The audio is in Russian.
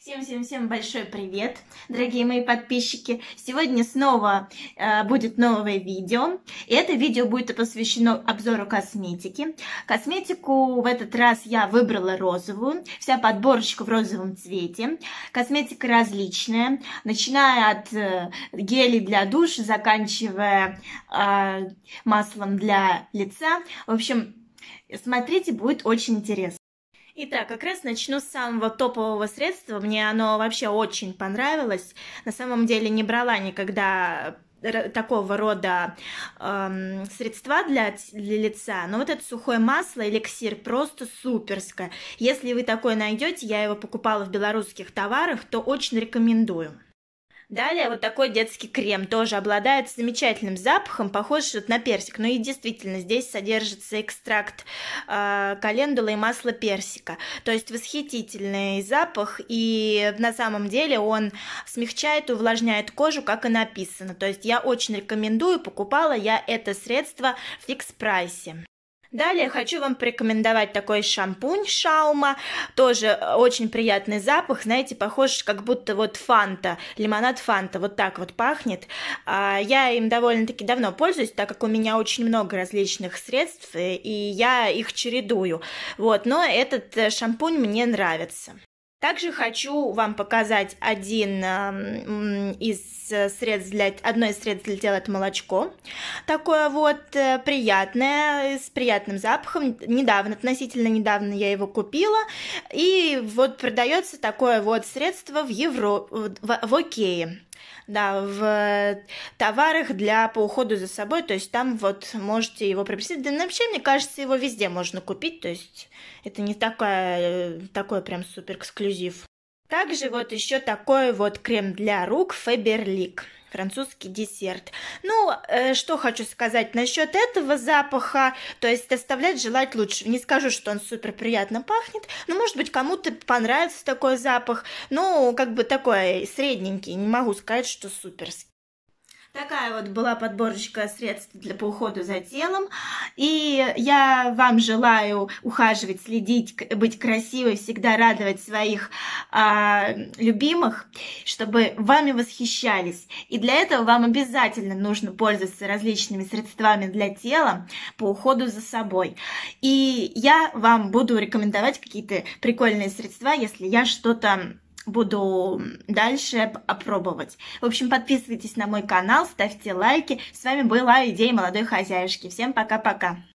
Всем-всем-всем большой привет, дорогие мои подписчики! Сегодня снова э, будет новое видео. И это видео будет посвящено обзору косметики. Косметику в этот раз я выбрала розовую, вся подборочка в розовом цвете. Косметика различная, начиная от э, гелей для душа, заканчивая э, маслом для лица. В общем, смотрите, будет очень интересно. Итак, как раз начну с самого топового средства. Мне оно вообще очень понравилось. На самом деле не брала никогда такого рода эм, средства для, для лица, но вот это сухое масло, эликсир, просто суперское. Если вы такое найдете, я его покупала в белорусских товарах, то очень рекомендую. Далее вот такой детский крем тоже обладает замечательным запахом, похож вот на персик, но ну и действительно здесь содержится экстракт э, календулы и масла персика. То есть восхитительный запах, и на самом деле он смягчает и увлажняет кожу, как и написано. То есть я очень рекомендую, покупала я это средство в фикс прайсе. Далее хочу вам порекомендовать такой шампунь Шаума, тоже э, очень приятный запах, знаете, похож как будто вот фанта, лимонад фанта, вот так вот пахнет. А, я им довольно-таки давно пользуюсь, так как у меня очень много различных средств, э, и я их чередую, вот, но этот э, шампунь мне нравится. Также хочу вам показать один эм, из средств для, одно из средств для тела это молочко. Такое вот э, приятное, с приятным запахом. Недавно, относительно недавно я его купила. И вот продается такое вот средство в Евро, в, в Окее да, в э, товарах для по уходу за собой, то есть там вот можете его приобрести. Да ну, вообще, мне кажется, его везде можно купить, то есть это не такое, э, такой прям супер эксклюзив. Также вот еще такой вот крем для рук Faberlic французский десерт. Ну, э, что хочу сказать насчет этого запаха, то есть оставлять желать лучшего. Не скажу, что он супер приятно пахнет, но, может быть, кому-то понравится такой запах, ну, как бы такой средненький, не могу сказать, что суперский. Такая вот была подборочка средств для, по уходу за телом. И я вам желаю ухаживать, следить, быть красивой, всегда радовать своих а, любимых, чтобы вами восхищались. И для этого вам обязательно нужно пользоваться различными средствами для тела по уходу за собой. И я вам буду рекомендовать какие-то прикольные средства, если я что-то буду дальше опробовать. В общем, подписывайтесь на мой канал, ставьте лайки. С вами была Идея молодой хозяюшки. Всем пока-пока!